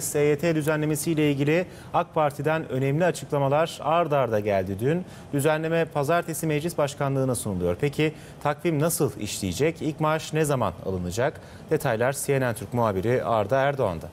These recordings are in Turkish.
SYT düzenlemesiyle ilgili AK Parti'den önemli açıklamalar ard arda geldi dün. Düzenleme pazartesi meclis başkanlığına sunuluyor. Peki takvim nasıl işleyecek? İlk maaş ne zaman alınacak? Detaylar CNN Türk muhabiri Arda Erdoğan'da.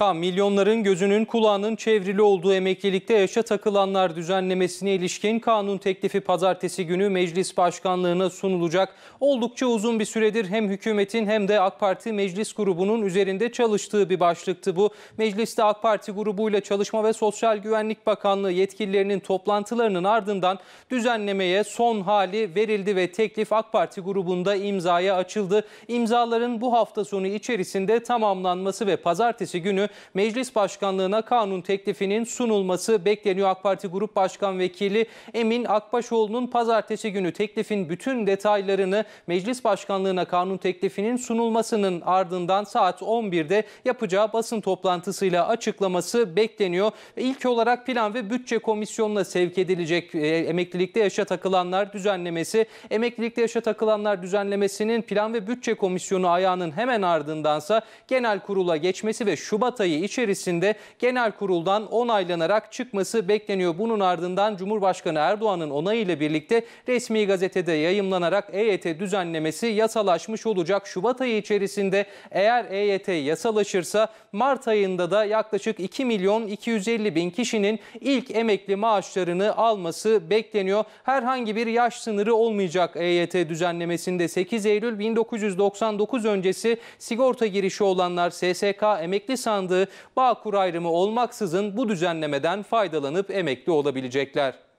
Tam milyonların gözünün kulağının çevrili olduğu emeklilikte yaşa takılanlar düzenlemesine ilişkin kanun teklifi pazartesi günü meclis başkanlığına sunulacak. Oldukça uzun bir süredir hem hükümetin hem de AK Parti meclis grubunun üzerinde çalıştığı bir başlıktı bu. Mecliste AK Parti grubuyla Çalışma ve Sosyal Güvenlik Bakanlığı yetkililerinin toplantılarının ardından düzenlemeye son hali verildi ve teklif AK Parti grubunda imzaya açıldı. İmzaların bu hafta sonu içerisinde tamamlanması ve pazartesi günü Meclis Başkanlığı'na kanun teklifinin sunulması bekleniyor. AK Parti Grup Başkan Vekili Emin Akbaşoğlu'nun pazartesi günü teklifin bütün detaylarını Meclis Başkanlığı'na kanun teklifinin sunulmasının ardından saat 11'de yapacağı basın toplantısıyla açıklaması bekleniyor. İlk olarak Plan ve Bütçe Komisyonu'na sevk edilecek e, emeklilikte yaşa takılanlar düzenlemesi. Emeklilikte yaşa takılanlar düzenlemesinin Plan ve Bütçe Komisyonu ayağının hemen ardındansa genel kurula geçmesi ve Şubat Şubat ayı içerisinde genel kuruldan onaylanarak çıkması bekleniyor. Bunun ardından Cumhurbaşkanı Erdoğan'ın onayı ile birlikte resmi gazetede yayımlanarak EYT düzenlemesi yasalaşmış olacak. Şubat ayı içerisinde eğer EYT yasalaşırsa Mart ayında da yaklaşık 2 milyon 250 bin kişinin ilk emekli maaşlarını alması bekleniyor. Herhangi bir yaş sınırı olmayacak EYT düzenlemesinde 8 Eylül 1999 öncesi sigorta girişi olanlar SSK emekli sandığı sağlandı. Bağkur ayrımı olmaksızın bu düzenlemeden faydalanıp emekli olabilecekler.